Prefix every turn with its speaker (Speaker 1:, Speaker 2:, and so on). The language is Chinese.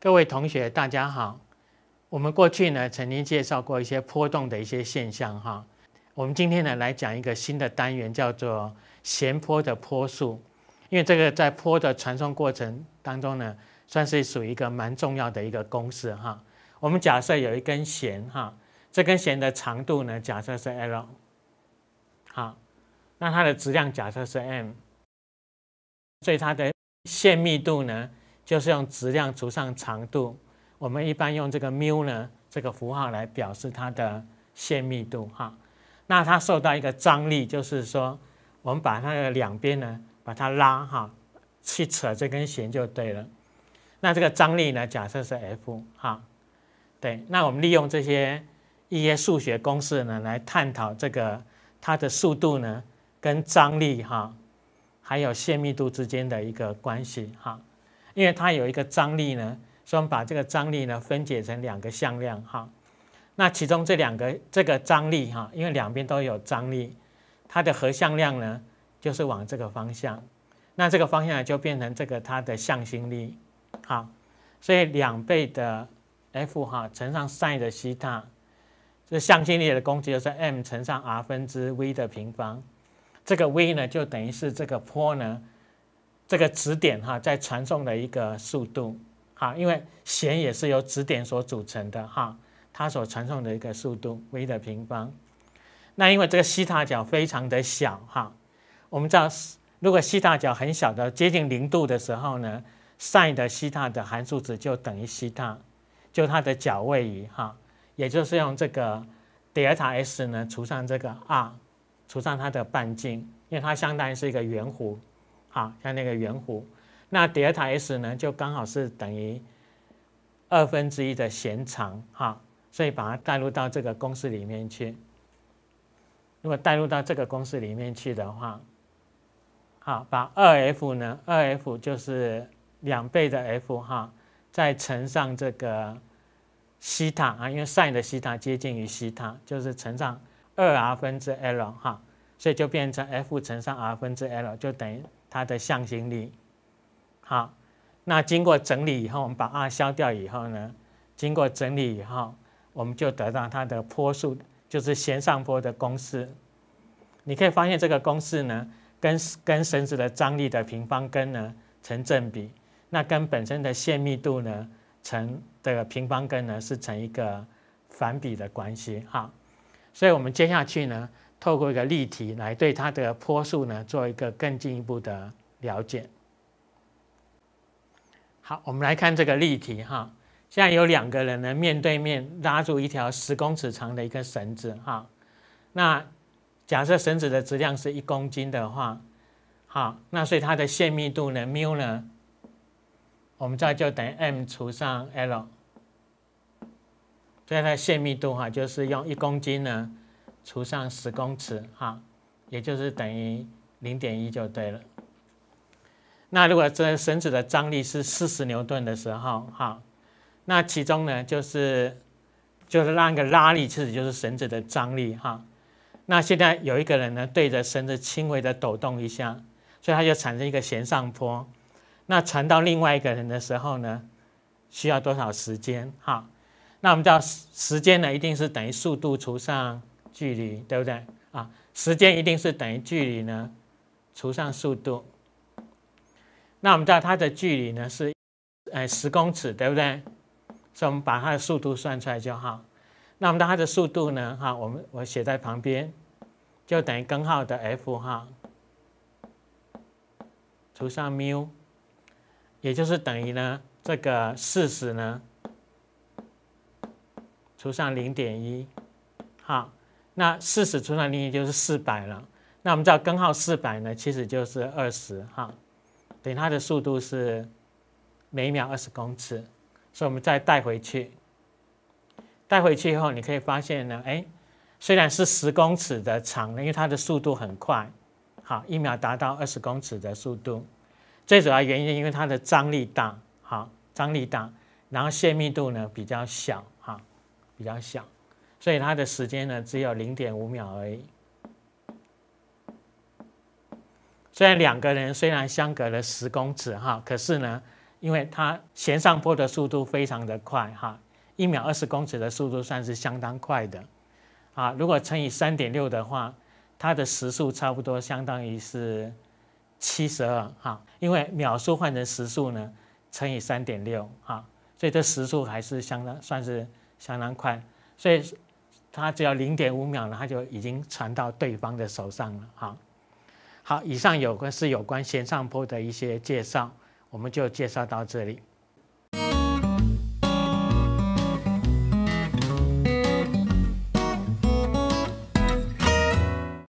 Speaker 1: 各位同学，大家好。我们过去呢曾经介绍过一些波动的一些现象哈。我们今天呢来讲一个新的单元，叫做弦波的波速。因为这个在波的传送过程当中呢，算是属于一个蛮重要的一个公式哈。我们假设有一根弦哈，这根弦的长度呢假设是 L，好，那它的质量假设是 m，所以它的线密度呢？就是用质量除上长度，我们一般用这个缪呢，这个符号来表示它的线密度哈。那它受到一个张力，就是说我们把它的两边呢，把它拉哈，去扯这根弦就对了。那这个张力呢，假设是 F 哈，对。那我们利用这些一些数学公式呢，来探讨这个它的速度呢，跟张力哈，还有线密度之间的一个关系哈。因为它有一个张力呢，所以我们把这个张力呢分解成两个向量哈。那其中这两个这个张力哈，因为两边都有张力，它的合向量呢就是往这个方向。那这个方向就变成这个它的向心力好，所以两倍的 F 哈乘上 sin 的西塔，这向心力的公式就是 m 乘上 r 分之 v 的平方。这个 v 呢就等于是这个坡呢。这个指点哈在传送的一个速度，哈，因为弦也是由指点所组成的哈，它所传送的一个速度 v 的平方，那因为这个西塔角非常的小哈，我们知道如果西塔角很小的接近零度的时候呢，sin 的西塔的函数值就等于西塔，就它的角位移哈，也就是用这个德尔塔 s 呢除上这个 r，除上它的半径，因为它相当于是一个圆弧。啊，像那个圆弧，那 delta s 呢就刚好是等于二分之一的弦长哈，所以把它带入到这个公式里面去。如果带入到这个公式里面去的话，好，把二 f 呢，二 f 就是两倍的 f 哈，再乘上这个西塔啊，因为 sin 的西塔接近于西塔，就是乘上二 r 分之 l 哈，所以就变成 f 乘上 r 分之 l 就等于。它的向心力，好，那经过整理以后，我们把二消掉以后呢，经过整理以后，我们就得到它的坡数，就是弦上坡的公式。你可以发现这个公式呢，跟跟绳子的张力的平方根呢成正比，那跟本身的线密度呢成的平方根呢是成一个反比的关系啊。所以我们接下去呢。透过一个例题来对它的坡数呢，做一个更进一步的了解。好，我们来看这个例题哈。现在有两个人呢，面对面拉住一条十公尺长的一个绳子哈。那假设绳子的质量是一公斤的话，好，那所以它的线密度呢，缪呢，我们这儿就等于 m 除上 l。所以它的线密度哈，就是用一公斤呢。除上十公尺哈，也就是等于零点一就对了。那如果这绳子的张力是四十牛顿的时候哈，那其中呢就是就是那个拉力，其实就是绳子的张力哈。那现在有一个人呢对着绳子轻微的抖动一下，所以它就产生一个弦上坡。那传到另外一个人的时候呢，需要多少时间哈？那我们知道时间呢一定是等于速度除上。距离对不对啊？时间一定是等于距离呢除上速度。那我们知道它的距离呢是呃十公尺对不对？所以我们把它的速度算出来就好。那我们它的速度呢哈，我们我写在旁边，就等于根号的 F 哈除上缪，也就是等于呢这个四十呢除上零点一哈。那四十除上零点就是四百了。那我们知道根号四百呢，其实就是二十哈，等于它的速度是每秒二十公尺。所以我们再带回去，带回去以后，你可以发现呢，哎，虽然是十公尺的长，呢，因为它的速度很快，好，一秒达到二十公尺的速度。最主要原因因为它的张力大，好，张力大，然后泄密度呢比较小哈，比较小。所以它的时间呢，只有零点五秒而已。虽然两个人虽然相隔了十公尺哈，可是呢，因为它弦上坡的速度非常的快哈，一秒二十公尺的速度算是相当快的啊。如果乘以三点六的话，它的时速差不多相当于是七十二哈，因为秒速换成时速呢，乘以三点六哈，所以这时速还是相当算是相当快，所以。它只要零点五秒呢，它就已经传到对方的手上了。好，好，以上有关是有关弦上坡的一些介绍，我们就介绍到这里。